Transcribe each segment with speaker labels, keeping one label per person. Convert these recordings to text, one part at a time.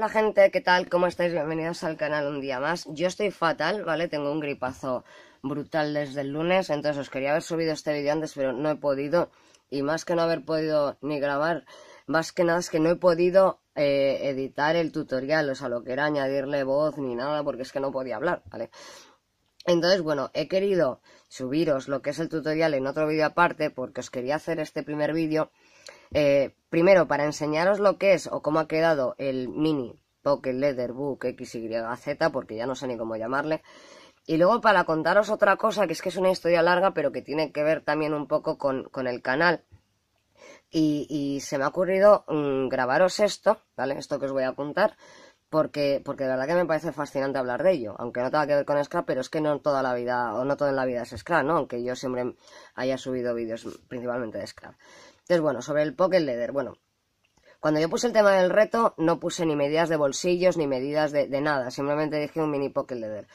Speaker 1: Hola gente, ¿qué tal? ¿Cómo estáis? Bienvenidos al canal un día más. Yo estoy fatal, ¿vale? Tengo un gripazo brutal desde el lunes, entonces os quería haber subido este vídeo antes, pero no he podido. Y más que no haber podido ni grabar, más que nada es que no he podido eh, editar el tutorial, o sea, lo que era añadirle voz ni nada, porque es que no podía hablar, ¿vale? Entonces, bueno, he querido subiros lo que es el tutorial en otro vídeo aparte, porque os quería hacer este primer vídeo eh, primero, para enseñaros lo que es o cómo ha quedado el mini Pocket Leather Book XYZ, porque ya no sé ni cómo llamarle. Y luego para contaros otra cosa, que es que es una historia larga, pero que tiene que ver también un poco con, el canal. Y, se me ha ocurrido mm, grabaros esto, ¿vale? Esto que os voy a contar, porque, porque de verdad que me parece fascinante hablar de ello, aunque no tenga que ver con Scrap, pero es que no toda la vida, o no toda en la vida es Scrap, ¿no? Aunque yo siempre haya subido vídeos principalmente de Scrap. Entonces, bueno, sobre el pocket leather, bueno, cuando yo puse el tema del reto, no puse ni medidas de bolsillos ni medidas de, nada, simplemente dije un mini pocket leather.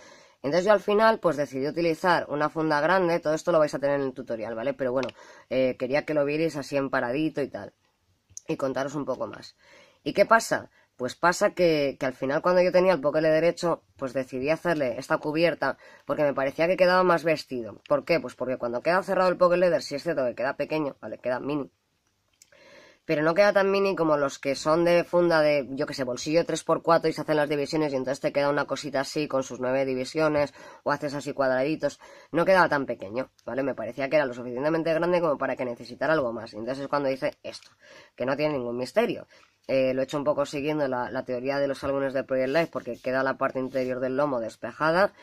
Speaker 1: Entonces yo al final pues decidí utilizar una funda grande, todo esto lo vais a tener en el tutorial, ¿vale? Pero bueno, eh, quería que lo vierais así en paradito y tal, y contaros un poco más. ¿Y qué pasa? Pues pasa que, al final cuando yo tenía el pocket leather hecho, pues decidí hacerle esta cubierta porque me parecía que quedaba más vestido. ¿Por qué? Pues porque cuando queda cerrado el pocket leather, si es cierto que queda pequeño, ¿vale? Queda mini, pero no queda tan mini como los que son de funda de, yo que sé, bolsillo 3x4 y se hacen las divisiones y entonces te queda una cosita así con sus nueve divisiones o haces así cuadraditos. No quedaba tan pequeño, ¿vale? Me parecía que era lo suficientemente grande como para que necesitara algo más. Y entonces es cuando hice esto, que no tiene ningún misterio. Eh, lo he hecho un poco siguiendo la, teoría de los álbumes de Project Life porque queda la parte interior del lomo despejada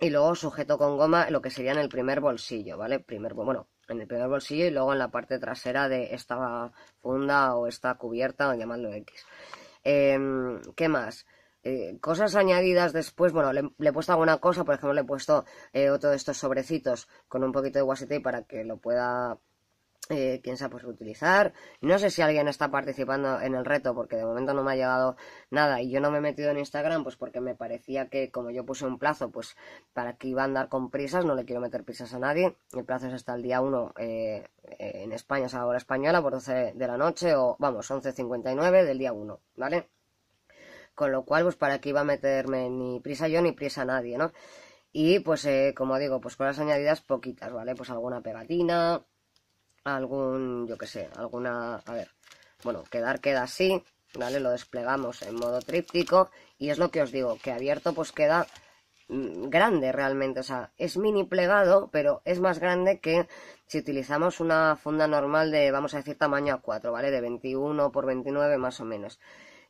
Speaker 1: y luego sujeto con goma lo que sería en el primer bolsillo, ¿vale? Primer, bueno, en el primer bolsillo y luego en la parte trasera de esta funda o esta cubierta o llamadlo X. Em, ¿Qué más? Eh, cosas añadidas después, bueno, le, he puesto alguna cosa, por ejemplo, le he puesto eh, otro de estos sobrecitos con un poquito de guasete para que lo pueda eh, sabe a utilizar. No sé si alguien está participando en el reto porque de momento no me ha llegado nada y yo no me he metido en Instagram pues porque me parecía que como yo puse un plazo pues para que iba a andar con prisas, no le quiero meter prisas a nadie. El plazo es hasta el día 1 eh, eh, en España, o a hora española por 12 de la noche o vamos, 11.59 del día 1, ¿vale? Con lo cual pues para que iba a meterme ni prisa yo ni prisa nadie, ¿no? Y pues eh, como digo, pues con las añadidas poquitas, ¿vale? Pues alguna pegatina, algún, yo que sé, alguna, a ver, bueno, quedar queda así, ¿vale? Lo desplegamos en modo tríptico y es lo que os digo, que abierto pues queda mm, grande realmente, o sea, es mini plegado, pero es más grande que si utilizamos una funda normal de, vamos a decir, tamaño A4, ¿vale? De 21 por 29 más o menos.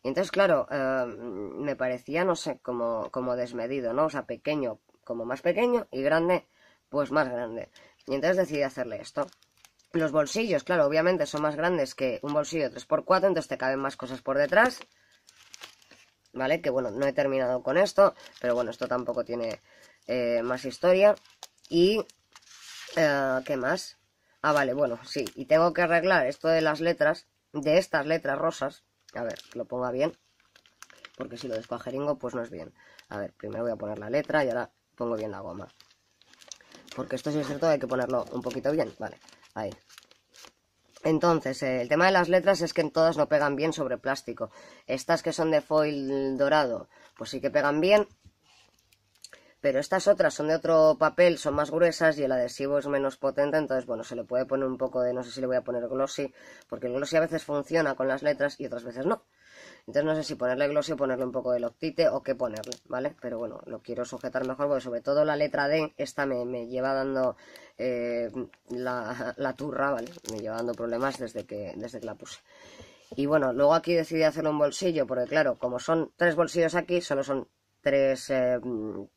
Speaker 1: Y entonces, claro, eh, me parecía, no sé, como, como desmedido, ¿no? O sea, pequeño como más pequeño y grande pues más grande. Y entonces decidí hacerle esto. Los bolsillos, claro, obviamente son más grandes que un bolsillo 3x4, entonces te caben más cosas por detrás. ¿Vale? Que bueno, no he terminado con esto, pero bueno, esto tampoco tiene eh, más historia. Y... Eh, ¿Qué más? Ah, vale, bueno, sí. Y tengo que arreglar esto de las letras, de estas letras rosas. A ver, lo ponga bien. Porque si lo descuajeringo, pues no es bien. A ver, primero voy a poner la letra y ahora pongo bien la goma. Porque esto sí es cierto, hay que ponerlo un poquito bien. Vale, Ahí. Entonces, eh, el tema de las letras es que en todas no pegan bien sobre plástico. Estas que son de foil dorado, pues sí que pegan bien. Pero estas otras son de otro papel, son más gruesas y el adhesivo es menos potente, entonces, bueno, se le puede poner un poco de, no sé si le voy a poner glossy, porque el glossy a veces funciona con las letras y otras veces no. Entonces no sé si ponerle o ponerle un poco de loctite o qué ponerle, ¿vale? Pero bueno, lo quiero sujetar mejor porque sobre todo la letra D, esta me, lleva dando eh, la, turra, ¿vale? Me lleva dando problemas desde que, desde que la puse. Y bueno, luego aquí decidí hacer un bolsillo porque claro, como son tres bolsillos aquí, solo son tres, eh,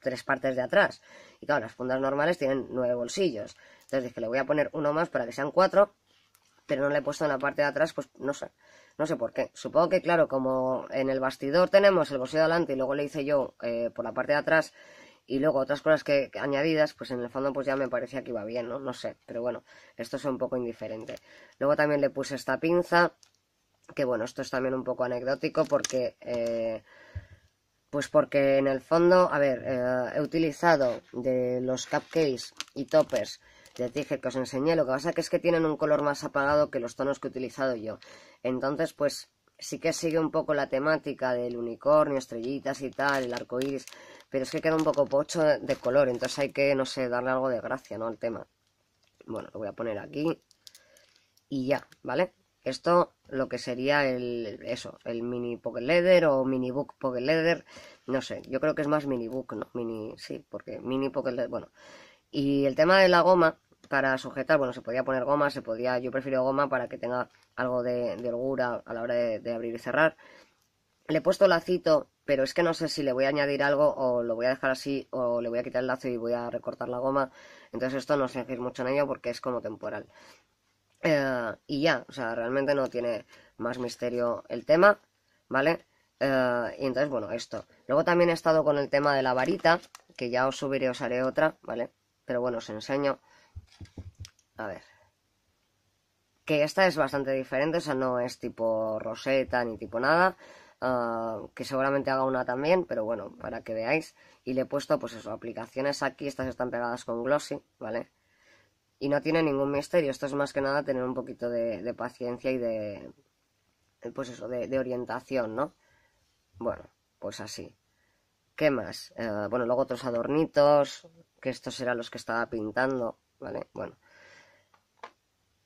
Speaker 1: tres partes de atrás. Y claro, las fundas normales tienen nueve bolsillos. Entonces dije, le voy a poner uno más para que sean cuatro, pero no le he puesto en la parte de atrás, pues no sé no sé por qué. Supongo que, claro, como en el bastidor tenemos el bolsillo de adelante y luego le hice yo eh, por la parte de atrás y luego otras cosas que, añadidas, pues en el fondo pues ya me parecía que iba bien, ¿no? No sé, pero bueno, esto es un poco indiferente. Luego también le puse esta pinza, que bueno, esto es también un poco anecdótico porque... Eh, pues porque en el fondo, a ver, eh, he utilizado de los cupcakes y toppers ya te dije que os enseñé, lo que pasa que es que tienen un color más apagado que los tonos que he utilizado yo. Entonces, pues sí que sigue un poco la temática del unicornio, estrellitas y tal, el arco iris, pero es que queda un poco pocho de color, entonces hay que, no sé, darle algo de gracia, ¿no? Al tema. Bueno, lo voy a poner aquí y ya, ¿vale? Esto lo que sería el, eso, el mini pocket leather o mini book pocket leather, no sé, yo creo que es más mini book, ¿no? Mini, sí, porque mini pocket leather, bueno. Y el tema de la goma, para sujetar, bueno, se podía poner goma, se podía, yo prefiero goma para que tenga algo de, holgura a la hora de, abrir y cerrar. Le he puesto lacito, pero es que no sé si le voy a añadir algo o lo voy a dejar así o le voy a quitar el lazo y voy a recortar la goma. Entonces esto no sé decir mucho en ello porque es como temporal. Eh, y ya, o sea, realmente no tiene más misterio el tema, ¿vale? Eh, y entonces, bueno, esto. Luego también he estado con el tema de la varita, que ya os subiré, os haré otra, ¿vale? Pero bueno, os enseño. A ver. Que esta es bastante diferente, o sea, no es tipo roseta ni tipo nada. Ah, que seguramente haga una también, pero bueno, para que veáis. Y le he puesto, pues eso, aplicaciones aquí, estas están pegadas con glossy, ¿vale? Y no tiene ningún misterio, esto es más que nada tener un poquito de, paciencia y de, pues eso, de, orientación, ¿no? Bueno, pues así. ¿Qué más? Ah, bueno, luego otros adornitos, que estos eran los que estaba pintando. ¿vale? Bueno.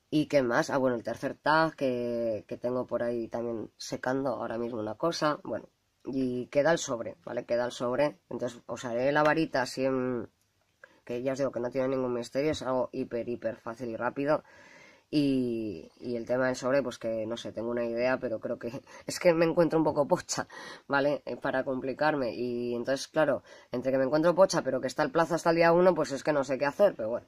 Speaker 1: ¿Y qué más? Ah, bueno, el tercer tag que, tengo por ahí también secando ahora mismo una cosa. Bueno, y queda el sobre, ¿vale? Queda el sobre. Entonces os haré la varita así que ya os digo que no tiene ningún misterio, es algo hiper, hiper fácil y rápido. Y, y, el tema del sobre, pues que no sé, tengo una idea, pero creo que es que me encuentro un poco pocha, ¿vale? Eh, para complicarme. Y entonces, claro, entre que me encuentro pocha, pero que está el plazo hasta el día 1, pues es que no sé qué hacer, pero bueno,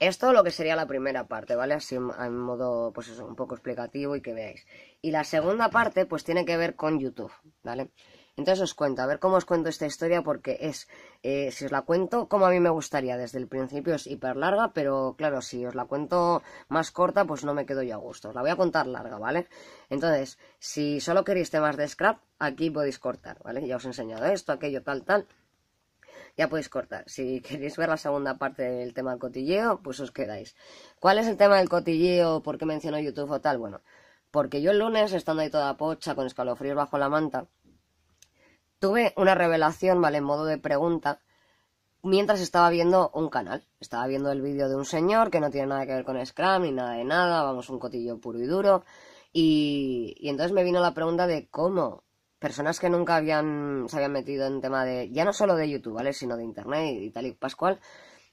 Speaker 1: esto lo que sería la primera parte, ¿vale? Así en modo, pues eso, un poco explicativo y que veáis. Y la segunda parte, pues tiene que ver con YouTube, ¿vale? Entonces os cuento, a ver cómo os cuento esta historia, porque es, eh, si os la cuento como a mí me gustaría desde el principio, es hiper larga, pero claro, si os la cuento más corta, pues no me quedo yo a gusto. Os la voy a contar larga, ¿vale? Entonces, si solo queréis temas de scrap, aquí podéis cortar, ¿vale? Ya os he enseñado esto, aquello, tal, tal ya podéis cortar. Si queréis ver la segunda parte del tema del cotilleo, pues os quedáis. ¿Cuál es el tema del cotilleo? ¿Por qué menciono YouTube o tal? Bueno, porque yo el lunes, estando ahí toda pocha, con escalofríos bajo la manta, tuve una revelación, ¿vale? En modo de pregunta, mientras estaba viendo un canal. Estaba viendo el vídeo de un señor que no tiene nada que ver con Scrum ni nada de nada, vamos, un cotillo puro y duro. Y, y entonces me vino la pregunta de cómo personas que nunca habían, se habían metido en tema de, ya no solo de YouTube, ¿vale? Sino de Internet y, tal y Pascual,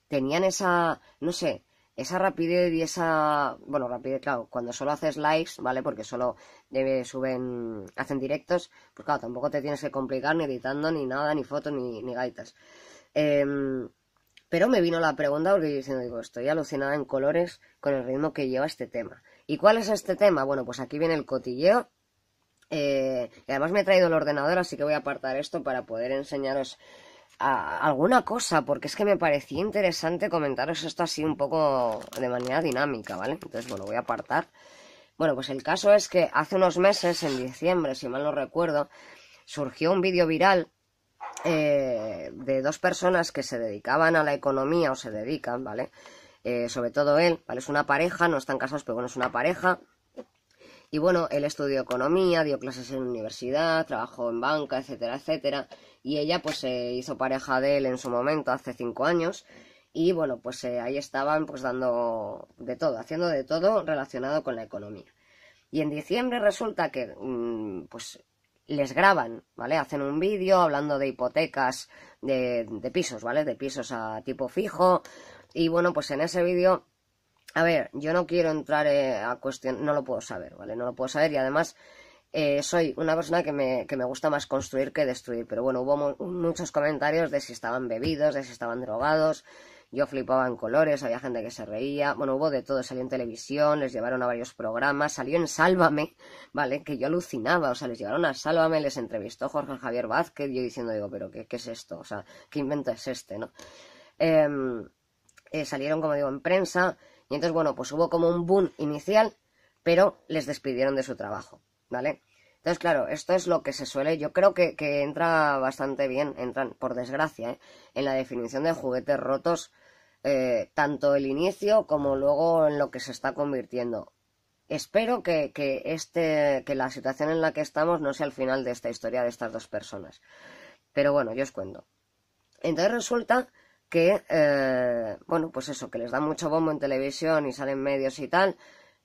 Speaker 1: tenían esa, no sé, esa rapidez y esa, bueno, rapidez, claro, cuando solo haces likes, ¿vale? Porque solo eh, suben, hacen directos, pues claro, tampoco te tienes que complicar ni editando, ni nada, ni fotos, ni, ni gaitas. Em, pero me vino la pregunta porque yo diciendo, digo, estoy alucinada en colores con el ritmo que lleva este tema. ¿Y cuál es este tema? Bueno, pues aquí viene el cotilleo eh, y además me he traído el ordenador, así que voy a apartar esto para poder enseñaros alguna cosa, porque es que me parecía interesante comentaros esto así un poco de manera dinámica, ¿vale? Entonces, bueno, voy a apartar. Bueno, pues el caso es que hace unos meses, en diciembre, si mal no recuerdo, surgió un vídeo viral eh, de dos personas que se dedicaban a la economía o se dedican, ¿vale? Eh, sobre todo él, ¿vale? Es una pareja, no están casados, pero bueno, es una pareja y bueno, él estudió economía, dio clases en universidad, trabajó en banca, etcétera, etcétera. Y ella pues se hizo pareja de él en su momento, hace cinco años. Y bueno, pues eh, ahí estaban pues dando de todo, haciendo de todo relacionado con la economía. Y en diciembre resulta que mm, pues les graban, ¿vale? Hacen un vídeo hablando de hipotecas de, de, pisos, ¿vale? De pisos a tipo fijo. Y bueno, pues en ese vídeo a ver, yo no quiero entrar eh, a cuestión, no lo puedo saber, ¿vale? No lo puedo saber y además eh, soy una persona que me, gusta más construir que destruir, pero bueno, hubo muchos comentarios de si estaban bebidos, de si estaban drogados, yo flipaba en colores, había gente que se reía, bueno, hubo de todo, salió en televisión, les llevaron a varios programas, salió en Sálvame, ¿vale? Que yo alucinaba, o sea, les llevaron a Sálvame, les entrevistó Jorge Javier Vázquez, yo diciendo, digo, pero ¿qué, es esto? O sea, ¿qué invento es este, no? Em, eh, salieron, como digo, en prensa, y entonces, bueno, pues hubo como un boom inicial, pero les despidieron de su trabajo, ¿vale? Entonces, claro, esto es lo que se suele, yo creo que, entra bastante bien, entran, por desgracia, ¿eh? en la definición de juguetes rotos, eh, tanto el inicio como luego en lo que se está convirtiendo. Espero que, que, este, que la situación en la que estamos no sea el final de esta historia de estas dos personas. Pero bueno, yo os cuento. Entonces resulta que, eh, bueno, pues eso, que les da mucho bombo en televisión y salen medios y tal,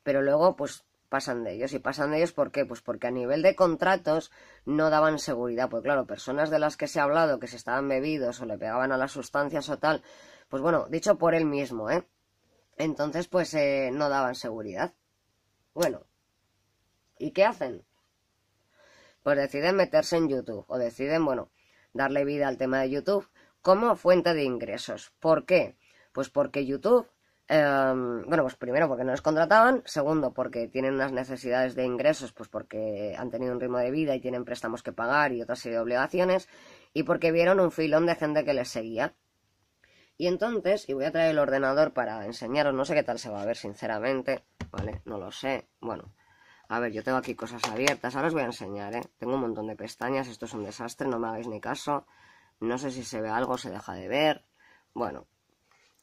Speaker 1: pero luego, pues pasan de ellos. ¿Y pasan de ellos por qué? Pues porque a nivel de contratos no daban seguridad. pues claro, personas de las que se ha hablado que se estaban bebidos o le pegaban a las sustancias o tal, pues bueno, dicho por él mismo, ¿eh? Entonces, pues eh, no daban seguridad. Bueno, ¿y qué hacen? Pues deciden meterse en YouTube o deciden, bueno, darle vida al tema de YouTube como fuente de ingresos. ¿Por qué? Pues porque YouTube, em, bueno, pues primero porque no les contrataban, segundo porque tienen unas necesidades de ingresos, pues porque han tenido un ritmo de vida y tienen préstamos que pagar y otra serie de obligaciones, y porque vieron un filón de gente que les seguía. Y entonces, y voy a traer el ordenador para enseñaros, no sé qué tal se va a ver, sinceramente, ¿vale? No lo sé. Bueno, a ver, yo tengo aquí cosas abiertas, ahora os voy a enseñar, ¿eh? Tengo un montón de pestañas, esto es un desastre, no me hagáis ni caso. No sé si se ve algo, se deja de ver. Bueno,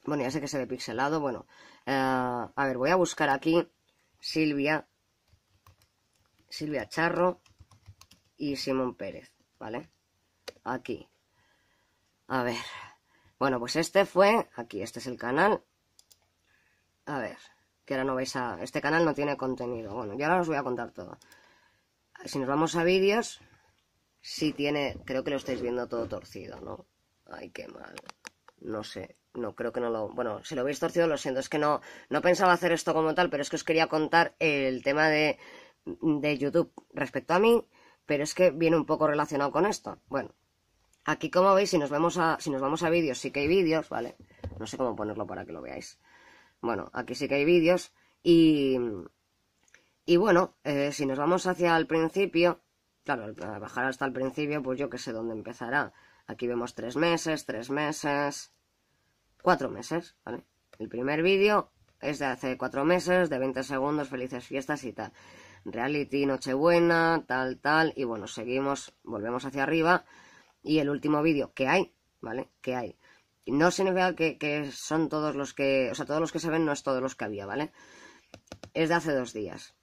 Speaker 1: bueno, ya sé que se ve pixelado. Bueno, eh, a ver, voy a buscar aquí Silvia, Silvia Charro y Simón Pérez, ¿vale? Aquí. A ver. Bueno, pues este fue, aquí, este es el canal. A ver, que ahora no vais a... Este canal no tiene contenido. Bueno, ya ahora os voy a contar todo. Si nos vamos a vídeos, si tiene, creo que lo estáis viendo todo torcido, ¿no? Ay, qué mal. No sé, no creo que no lo. Bueno, si lo veis torcido, lo siento. Es que no, no pensaba hacer esto como tal, pero es que os quería contar el tema de, de YouTube respecto a mí, pero es que viene un poco relacionado con esto. Bueno, aquí como veis, si nos vemos si nos vamos a vídeos, sí que hay vídeos, ¿vale? No sé cómo ponerlo para que lo veáis. Bueno, aquí sí que hay vídeos. Y. Y bueno, eh, si nos vamos hacia el principio, Claro, bajar hasta el principio, pues yo que sé dónde empezará. Aquí vemos tres meses, tres meses, cuatro meses, ¿vale? El primer vídeo es de hace cuatro meses, de 20 segundos, felices fiestas y tal. Reality, Nochebuena, tal, tal, y bueno, seguimos, volvemos hacia arriba. Y el último vídeo que hay, ¿vale? Que hay. No significa que, que son todos los que, o sea, todos los que se ven no es todos los que había, ¿vale? Es de hace dos días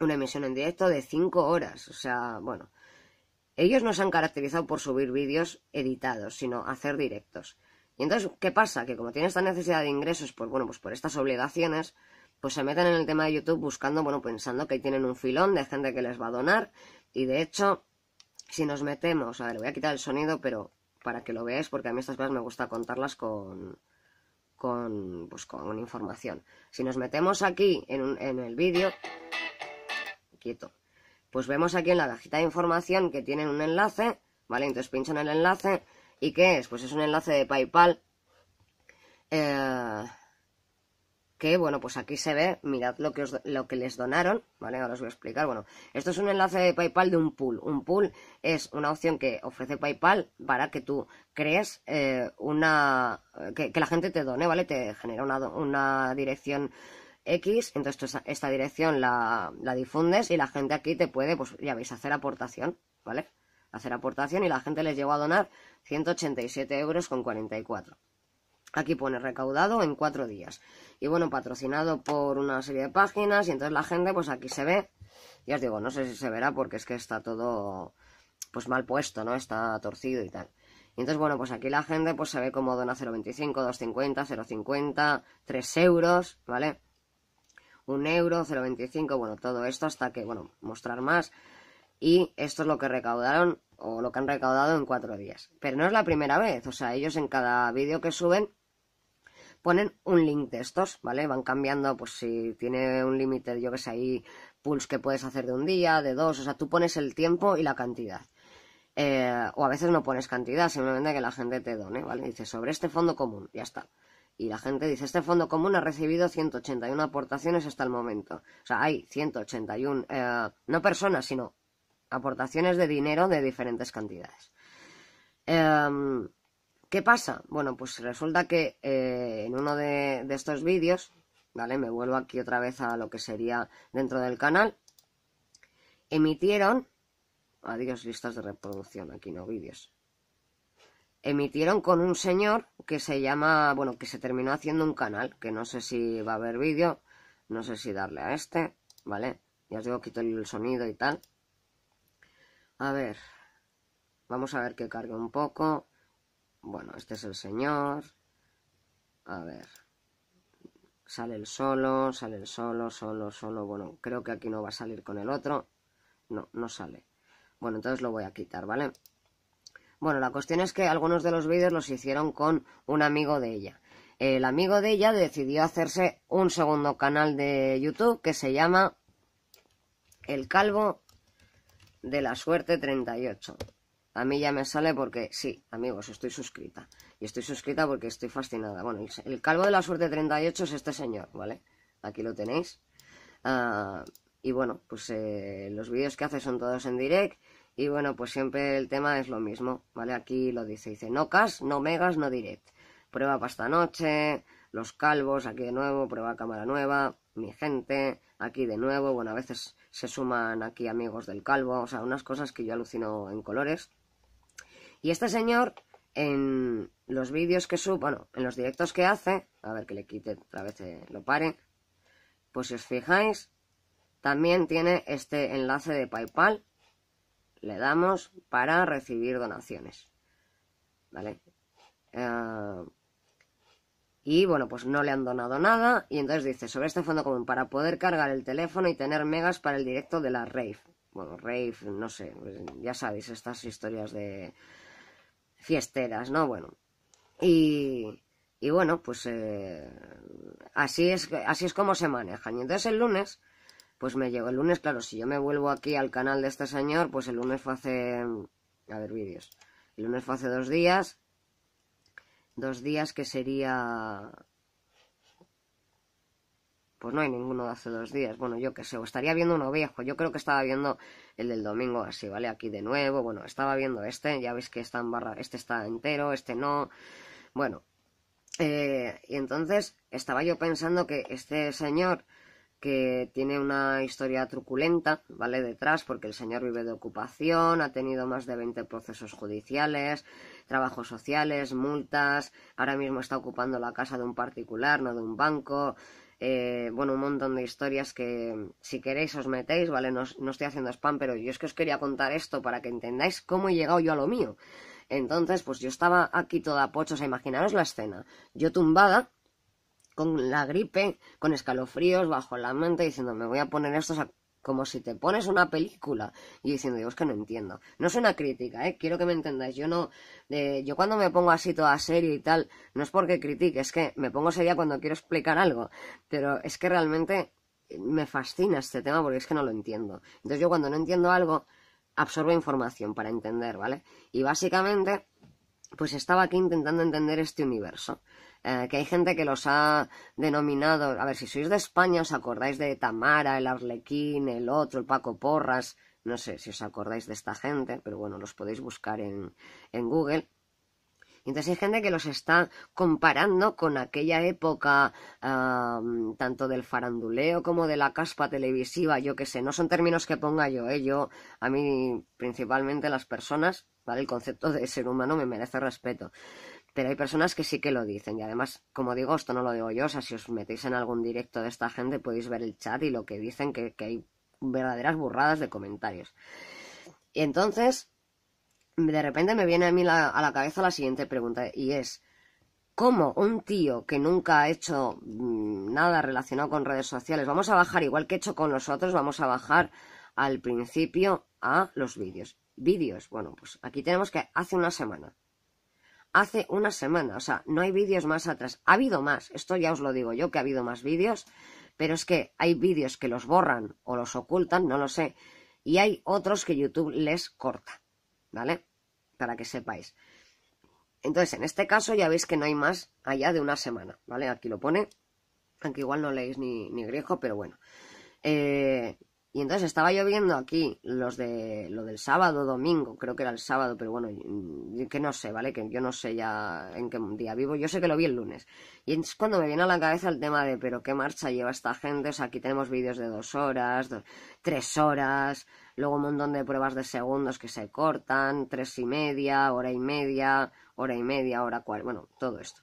Speaker 1: una emisión en directo de 5 horas. O sea, bueno. Ellos no se han caracterizado por subir vídeos editados, sino hacer directos. Y entonces, ¿qué pasa? Que como tienen esta necesidad de ingresos, pues bueno, pues por estas obligaciones, pues se meten en el tema de YouTube buscando, bueno, pensando que tienen un filón de gente que les va a donar. Y de hecho, si nos metemos, a ver, voy a quitar el sonido, pero para que lo veáis, porque a mí estas cosas me gusta contarlas con, con, pues con información. Si nos metemos aquí en, en el vídeo, quieto. Pues vemos aquí en la cajita de información que tienen un enlace, ¿vale? Entonces pinchan en el enlace. ¿Y qué es? Pues es un enlace de PayPal. Eh, que, bueno, pues aquí se ve, mirad lo que, os, lo que les donaron, ¿vale? Ahora os voy a explicar. Bueno, esto es un enlace de PayPal de un pool. Un pool es una opción que ofrece PayPal para que tú crees eh, una... Que, la gente te done, ¿vale? Te genera una dirección X, entonces esta dirección la, difundes y la gente aquí te puede, pues ya veis, hacer aportación, ¿vale? Hacer aportación y la gente les llegó a donar 187 euros con 44. Aquí pone recaudado en cuatro días. Y bueno, patrocinado por una serie de páginas y entonces la gente, pues aquí se ve. Ya os digo, no sé si se verá porque es que está todo, pues mal puesto, ¿no? Está torcido y tal. Y entonces, bueno, pues aquí la gente, pues se ve como dona 0,25, 2,50, 0,50, 3 euros, ¿vale? un euro, 0,25, bueno, todo esto hasta que, bueno, mostrar más. Y esto es lo que recaudaron o lo que han recaudado en cuatro días. Pero no es la primera vez, o sea, ellos en cada vídeo que suben ponen un link de estos, ¿vale? Van cambiando, pues si tiene un límite, yo que sé, ahí puls que puedes hacer de un día, de dos, o sea, tú pones el tiempo y la cantidad. Eh, o a veces no pones cantidad, simplemente que la gente te done, ¿vale? Dice sobre este fondo común, ya está y la gente dice, este fondo común ha recibido 181 aportaciones hasta el momento. O sea, hay 181, eh, no personas, sino aportaciones de dinero de diferentes cantidades. Em, ¿Qué pasa? Bueno, pues resulta que eh, en uno de, de estos vídeos, ¿vale? Me vuelvo aquí otra vez a lo que sería dentro del canal, emitieron, adiós listas de reproducción, aquí no vídeos, emitieron con un señor que se llama, bueno, que se terminó haciendo un canal, que no sé si va a haber vídeo, no sé si darle a este, ¿vale? Ya os digo, quito el sonido y tal. A ver, vamos a ver que cargue un poco. Bueno, este es el señor. A ver, sale el solo, sale el solo, solo, solo. Bueno, creo que aquí no va a salir con el otro. No, no sale. Bueno, entonces lo voy a quitar, ¿vale? vale bueno, la cuestión es que algunos de los vídeos los hicieron con un amigo de ella. El amigo de ella decidió hacerse un segundo canal de YouTube que se llama El Calvo de la Suerte 38. A mí ya me sale porque, sí, amigos, estoy suscrita. Y estoy suscrita porque estoy fascinada. Bueno, el Calvo de la Suerte 38 es este señor, ¿vale? Aquí lo tenéis. Ah, y bueno, pues eh, los vídeos que hace son todos en direct y bueno, pues siempre el tema es lo mismo, ¿vale? Aquí lo dice, dice no cas, no megas, no direct. Prueba pasta noche, los calvos, aquí de nuevo, prueba cámara nueva, mi gente, aquí de nuevo, bueno, a veces se suman aquí amigos del calvo, o sea, unas cosas que yo alucino en colores. Y este señor, en los vídeos que sube, bueno, en los directos que hace, a ver que le quite otra vez, eh, lo pare, pues si os fijáis, también tiene este enlace de Paypal, le damos para recibir donaciones. ¿Vale? Eh, y bueno, pues no le han donado nada. Y entonces dice, sobre este fondo común, para poder cargar el teléfono y tener megas para el directo de la rave. Bueno, rave, no sé, pues ya sabéis, estas historias de fiesteras, ¿no? Bueno. Y, bueno, pues eh, así, es, así es como se manejan. Y entonces el lunes pues me llegó el lunes, claro, si yo me vuelvo aquí al canal de este señor, pues el lunes fue hace... A ver, vídeos. El lunes fue hace dos días. Dos días que sería... Pues no hay ninguno de hace dos días. Bueno, yo qué sé, estaría viendo uno viejo. Yo creo que estaba viendo el del domingo así, ¿vale? Aquí de nuevo. Bueno, estaba viendo este. Ya veis que está en barra... Este está entero, este no. Bueno. Eh, y entonces estaba yo pensando que este señor que tiene una historia truculenta, ¿vale? Detrás, porque el señor vive de ocupación, ha tenido más de 20 procesos judiciales, trabajos sociales, multas, ahora mismo está ocupando la casa de un particular, no de un banco, eh, bueno, un montón de historias que si queréis os metéis, ¿vale? No, estoy haciendo spam, pero yo es que os quería contar esto para que entendáis cómo he llegado yo a lo mío. Entonces, pues yo estaba aquí toda pocho, imaginaros la escena. Yo tumbada, con la gripe, con escalofríos, bajo la mente, diciendo, me voy a poner esto como si te pones una película. Y diciendo, yo es que no entiendo. No es una crítica, ¿eh? Quiero que me entendáis. Yo no, yo cuando me pongo así toda serio y tal, no es porque critique, es que me pongo seria cuando quiero explicar algo. Pero es que realmente me fascina este tema porque es que no lo entiendo. Entonces yo cuando no entiendo algo, absorbo información para entender, ¿vale? Y básicamente, pues estaba aquí intentando entender este universo. Eh, que hay gente que los ha denominado, a ver, si sois de España os acordáis de Tamara, el Arlequín, el otro, el Paco Porras, no sé si os acordáis de esta gente, pero bueno, los podéis buscar en, Google. Entonces hay gente que los está comparando con aquella época tanto del faranduleo como de la caspa televisiva, yo qué sé, no son términos que ponga yo, ¿eh? yo a mí principalmente las personas, El concepto de ser humano me merece respeto, pero hay personas que sí que lo dicen. Y además, como digo, esto no lo digo yo. O sea, si os metéis en algún directo de esta gente, podéis ver el chat y lo que dicen, que, hay verdaderas burradas de comentarios. Y entonces, de repente me viene a mí a la cabeza la siguiente pregunta. Y es, cómo un tío que nunca ha hecho mm, nada relacionado con redes sociales, vamos a bajar, igual que he hecho con nosotros, vamos a bajar al principio a los vídeos. Vídeos, bueno, pues aquí tenemos que hace una semana hace una semana. O sea, no hay vídeos más atrás. Ha habido más, esto ya os lo digo yo, que ha habido más vídeos, pero es que hay vídeos que los borran o los ocultan, no lo sé. Y hay otros que YouTube les corta, ¿vale? Para que sepáis. Entonces, en este caso ya veis que no hay más allá de una semana, ¿vale? Aquí lo pone, aunque igual no leéis ni, griego, pero bueno. Eh, y entonces estaba lloviendo aquí, los de lo del sábado, domingo, creo que era el sábado, pero bueno, que no sé, ¿vale? Que yo no sé ya en qué día vivo, yo sé que lo vi el lunes. Y entonces cuando me viene a la cabeza el tema de, pero qué marcha lleva esta gente, o sea, aquí tenemos vídeos de dos horas, tres horas, luego un montón de pruebas de segundos que se cortan, tres y media, hora y media, hora y media, hora cuál bueno, todo esto.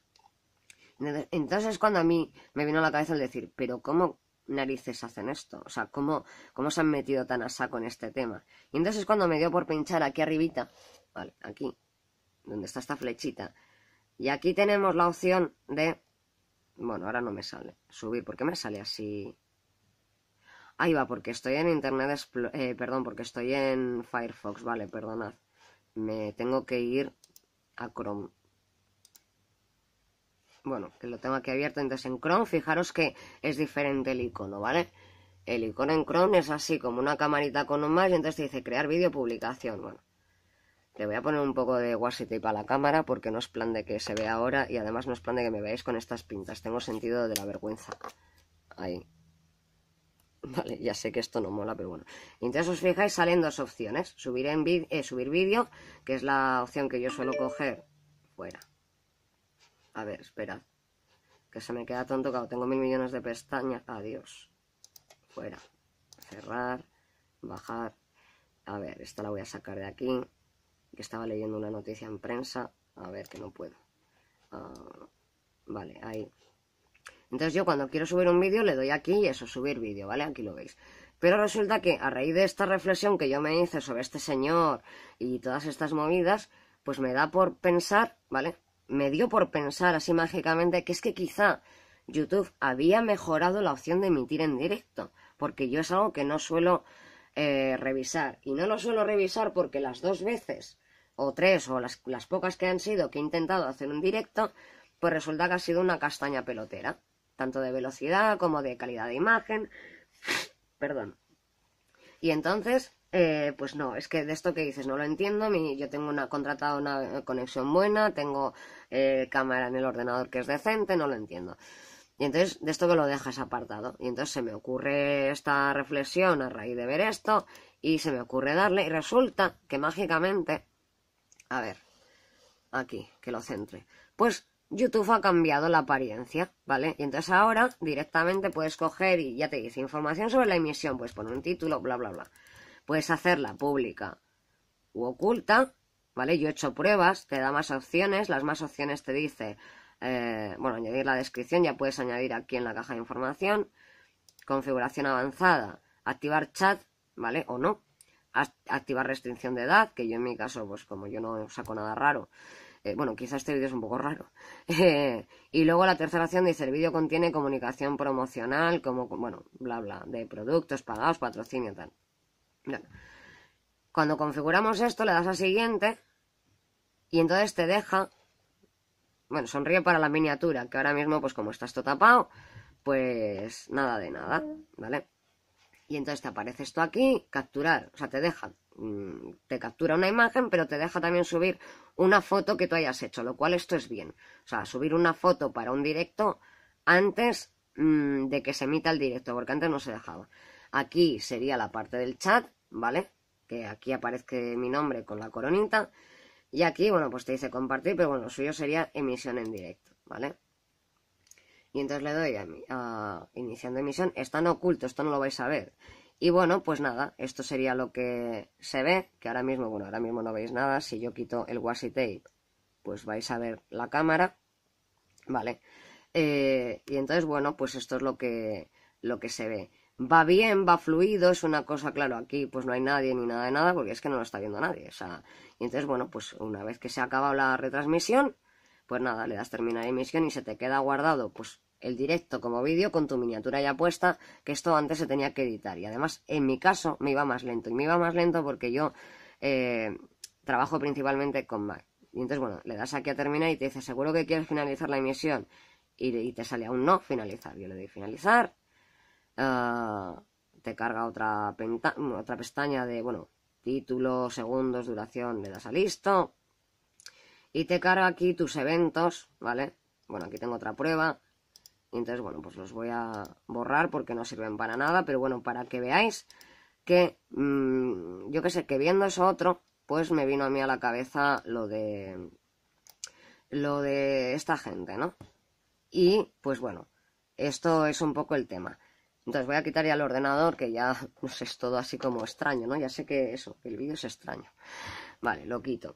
Speaker 1: Entonces cuando a mí me vino a la cabeza el decir, pero ¿cómo narices hacen esto? O sea, ¿cómo, se han metido tan a saco en este tema? Y entonces cuando me dio por pinchar aquí arribita, vale, aquí, donde está esta flechita, y aquí tenemos la opción de, bueno, ahora no me sale, subir, ¿por qué me sale así? Ahí va, porque estoy en Internet, eh, perdón, porque estoy en Firefox, vale, perdonad. Me tengo que ir a Chrome bueno, que lo tengo aquí abierto, entonces en Chrome, fijaros que es diferente el icono, ¿vale? El icono en Chrome es así, como una camarita con un más, y entonces te dice crear vídeo publicación, bueno. te voy a poner un poco de washi tape a la cámara porque no es plan de que se vea ahora y además no es plan de que me veáis con estas pintas. Tengo sentido de la vergüenza. Ahí. Vale, ya sé que esto no mola, pero bueno. Entonces os fijáis, salen dos opciones. Subir, en eh, subir vídeo, que es la opción que yo suelo coger fuera. A ver, esperad. Que se me queda tonto, que tengo mil millones de pestañas. Adiós. Fuera. Cerrar. Bajar. A ver, esta la voy a sacar de aquí. Que estaba leyendo una noticia en prensa. A ver, que no puedo. Ah, vale, ahí. Entonces yo cuando quiero subir un vídeo le doy aquí y eso, subir vídeo, ¿vale? Aquí lo veis. Pero resulta que a raíz de esta reflexión que yo me hice sobre este señor y todas estas movidas, pues me da por pensar, ¿vale? me dio por pensar así mágicamente que es que quizá YouTube había mejorado la opción de emitir en directo, porque yo es algo que no suelo eh, revisar. Y no lo suelo revisar porque las dos veces, o tres, o las pocas que han sido que he intentado hacer un directo, pues resulta que ha sido una castaña pelotera, tanto de velocidad como de calidad de imagen. Perdón. Y entonces, eh, pues no, es que de esto que dices no lo entiendo, yo tengo una contratado una eh, conexión buena, tengo eh, cámara en el ordenador que es decente, no lo entiendo. Y entonces de esto que lo dejas apartado. Y entonces se me ocurre esta reflexión a raíz de ver esto y se me ocurre darle y resulta que mágicamente, a ver, aquí, que lo centre, pues YouTube ha cambiado la apariencia, ¿vale? Y entonces ahora directamente puedes coger y ya te dice información sobre la emisión, pues pone un título, bla, bla, bla puedes hacerla pública u oculta, ¿vale? Yo he hecho pruebas, te da más opciones, las más opciones te dice, eh, bueno, añadir la descripción, ya puedes añadir aquí en la caja de información, configuración avanzada, activar chat, ¿vale? O no, activar restricción de edad, que yo en mi caso, pues como yo no saco nada raro, eh, bueno, quizá este vídeo es un poco raro. Eh, y luego la tercera opción dice, el vídeo contiene comunicación promocional, como, bueno, bla, bla, de productos pagados, patrocinio, tal. Cuando configuramos esto, le das a siguiente y entonces te deja, bueno, sonríe para la miniatura, que ahora mismo, pues como está todo tapado, pues nada de nada, ¿vale? Y entonces te aparece esto aquí, capturar, o sea, te deja, mm, te captura una imagen, pero te deja también subir una foto que tú hayas hecho, lo cual esto es bien. O sea, subir una foto para un directo antes mm, de que se emita el directo, porque antes no se dejaba. Aquí sería la parte del chat, ¿vale? Que aquí aparezca mi nombre con la coronita. Y aquí, bueno, pues te dice compartir, pero bueno, lo suyo sería emisión en directo, ¿vale? Y entonces le doy a, iniciando emisión. está no oculto, esto no lo vais a ver. Y bueno, pues nada, esto sería lo que se ve, que ahora mismo, bueno, ahora mismo no veis nada. Si yo quito el washi tape, pues vais a ver la cámara, ¿vale? Eh, y entonces, bueno, pues esto es lo que, lo que se ve va bien, va fluido, es una cosa, claro, aquí pues no hay nadie ni nada de nada porque es que no lo está viendo nadie. O sea, y entonces, bueno, pues una vez que se ha acabado la retransmisión, pues nada, le das terminar emisión y se te queda guardado pues el directo como vídeo con tu miniatura ya puesta, que esto antes se tenía que editar. Y además, en mi caso, me iba más lento. Y me iba más lento porque yo eh, trabajo principalmente con Mac. Y entonces, bueno, le das aquí a terminar y te dice, seguro que quieres finalizar la emisión. Y, y te sale aún no finalizar. Yo le doy finalizar eh, te carga otra, otra pestaña de, bueno, título, segundos, duración, me das a listo. Y te carga aquí tus eventos, ¿vale? Bueno, aquí tengo otra prueba. Y entonces, bueno, pues los voy a borrar porque no sirven para nada, pero bueno, para que veáis que, mm, yo que sé, que viendo eso otro, pues me vino a mí a la cabeza lo de, lo de esta gente, ¿no? Y, pues bueno, esto es un poco el tema. Entonces voy a quitar ya el ordenador, que ya es todo así como extraño, ¿no? Ya sé que eso, el vídeo es extraño. Vale, lo quito.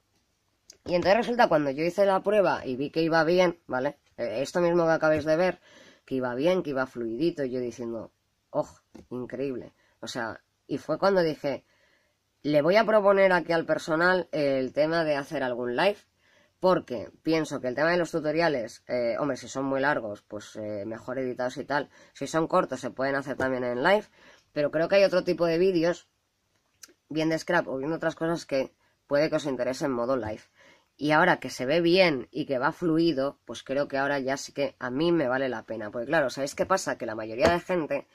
Speaker 1: Y entonces resulta cuando yo hice la prueba y vi que iba bien, ¿vale? Eh, esto mismo que acabáis de ver, que iba bien, que iba fluidito, y yo diciendo, ¡oh, increíble! O sea, y fue cuando dije, le voy a proponer aquí al personal el tema de hacer algún live porque pienso que el tema de los tutoriales, eh, hombre, si son muy largos, pues eh, mejor editados y tal. Si son cortos, se pueden hacer también en live, pero creo que hay otro tipo de vídeos, bien de scrap o bien otras cosas que puede que os interese en modo live. Y ahora que se ve bien y que va fluido, pues creo que ahora ya sí que a mí me vale la pena. Porque claro, ¿sabéis qué pasa? Que la mayoría de gente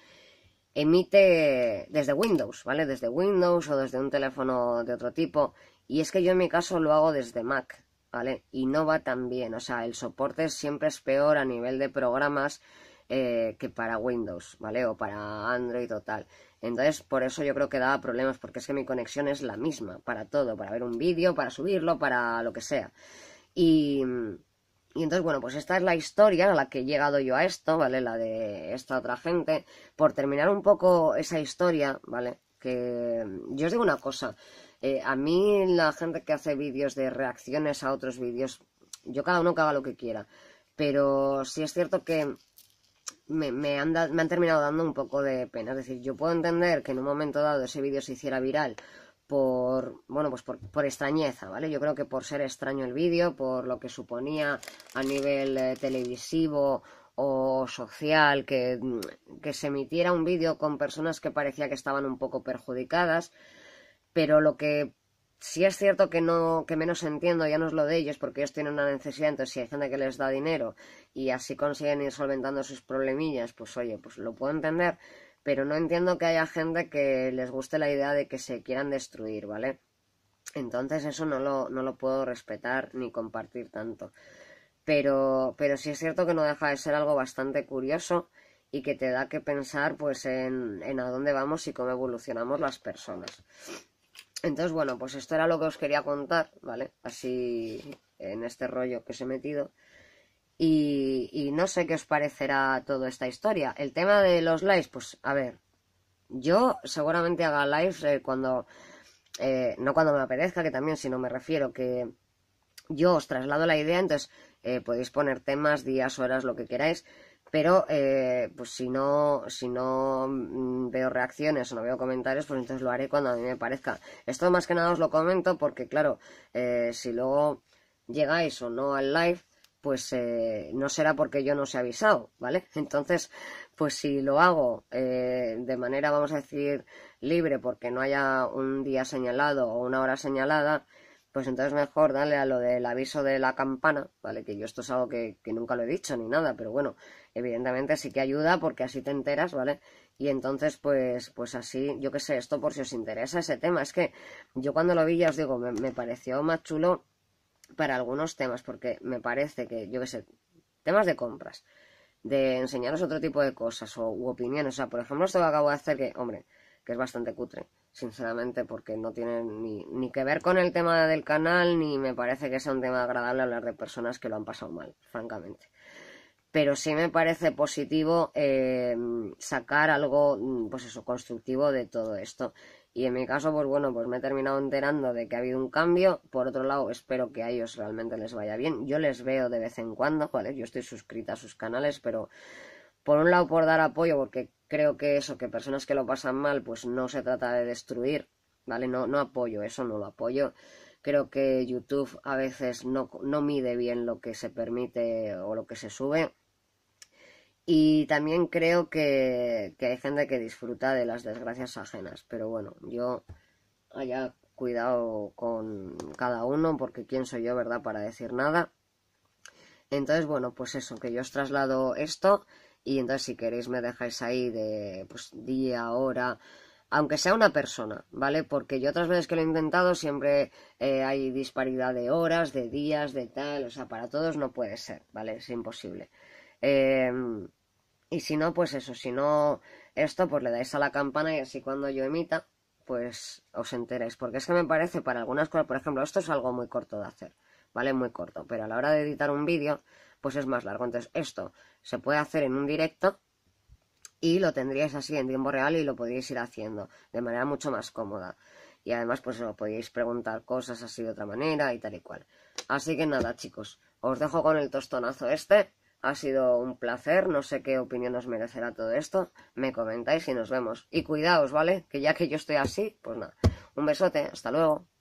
Speaker 1: emite desde Windows, ¿vale? Desde Windows o desde un teléfono de otro tipo. Y es que yo en mi caso lo hago desde Mac, ¿vale? Y no va tan bien, o sea, el soporte siempre es peor a nivel de programas eh, que para Windows, ¿vale? O para Android o tal. Entonces, por eso yo creo que da problemas, porque es que mi conexión es la misma para todo, para ver un vídeo, para subirlo, para lo que sea. Y, y entonces, bueno, pues esta es la historia a la que he llegado yo a esto, ¿vale? La de esta otra gente. Por terminar un poco esa historia, ¿vale? Que yo os digo una cosa, eh, a mí la gente que hace vídeos de reacciones a otros vídeos, yo cada uno que lo que quiera, pero sí es cierto que me, han terminado dando un poco de pena. Es decir, yo puedo entender que en un momento dado ese vídeo se hiciera viral por, bueno, pues por, extrañeza, ¿vale? Yo creo que por ser extraño el vídeo, por lo que suponía a nivel eh, televisivo o social, que se emitiera un vídeo con personas que parecía que estaban un poco perjudicadas, pero lo que sí es cierto que no que menos entiendo ya no es lo de ellos porque ellos tienen una necesidad entonces si hay gente que les da dinero y así consiguen ir solventando sus problemillas pues oye pues lo puedo entender pero no entiendo que haya gente que les guste la idea de que se quieran destruir vale entonces eso no lo, puedo respetar ni compartir tanto pero pero sí es cierto que no deja de ser algo bastante curioso y que te da que pensar pues en, en a dónde vamos y cómo evolucionamos las personas. Entonces, bueno, pues esto era lo que os quería contar, ¿vale? Así en este rollo que os he metido. Y, no sé qué os parecerá toda esta historia. El tema de los lives, pues a ver, yo seguramente haga lives eh, cuando, eh, no cuando me apetezca, que también, sino me refiero que yo os traslado la idea, entonces eh, podéis poner temas, días, horas, lo que queráis pero eh, pues si no, si no mm, veo reacciones o no veo comentarios, pues entonces lo haré cuando a mí me parezca. Esto más que nada os lo comento porque, claro, eh, si luego llegáis o no al live, pues eh, no será porque yo no os he avisado, ¿vale? Entonces, pues si lo hago de manera, vamos a decir, libre porque no haya un día señalado o una hora señalada, pues entonces mejor dale a lo del aviso de la campana, ¿vale? Que yo esto es algo que, nunca lo he dicho ni nada, pero bueno, evidentemente sí que ayuda porque así te enteras, ¿vale? Y entonces, pues, pues así, yo qué sé, esto por si os interesa ese tema. Es que yo cuando lo vi, ya os digo, me, pareció más chulo para algunos temas, porque me parece que, yo qué sé, temas de compras, de enseñaros otro tipo de cosas o u opiniones. O sea, por ejemplo, esto que acabo de hacer, que, hombre, que es bastante cutre sinceramente, porque no tienen ni, que ver con el tema del canal, ni me parece que sea un tema agradable hablar de personas que lo han pasado mal, francamente. Pero sí me parece positivo eh, sacar algo, mm, pues eso, constructivo de todo esto. Y en mi caso, pues bueno, pues me he terminado enterando de que ha habido un cambio. Por otro lado, espero que a ellos realmente les vaya bien. Yo les veo de vez en cuando, ¿vale? Yo estoy suscrita a sus canales, pero por un lado por dar apoyo, porque creo que eso, que personas que lo pasan mal, pues no se trata de destruir, ¿vale? No, no apoyo eso, no lo apoyo. Creo que YouTube a veces no, no mide bien lo que se permite o lo que se sube. Y también creo que, que hay gente que disfruta de las desgracias ajenas. Pero bueno, yo haya cuidado con cada uno, porque quién soy yo, ¿verdad?, para decir nada. Entonces, bueno, pues eso, que yo os traslado esto y entonces si queréis me dejáis ahí de pues, día, hora, aunque sea una persona, ¿vale? Porque yo otras veces que lo he intentado siempre eh, hay disparidad de horas, de días, de tal, o sea, para todos no puede ser, ¿vale? Es imposible. Em, y si no, pues eso, si no esto, pues le dais a la campana y así cuando yo emita, pues os enteréis. Porque es que me parece para algunas cosas, por ejemplo, esto es algo muy corto de hacer, ¿vale? Muy corto, pero a la hora de editar un vídeo, pues es más largo. Entonces, esto se puede hacer en un directo y lo tendríais así en tiempo real y lo podíais ir haciendo de manera mucho más cómoda. Y además pues os podíais preguntar cosas así de otra manera y tal y cual. Así que nada chicos, os dejo con el tostonazo este. Ha sido un placer, no sé qué opinión os merecerá todo esto. Me comentáis y nos vemos. Y cuidaos, ¿vale? Que ya que yo estoy así, pues nada. Un besote, hasta luego.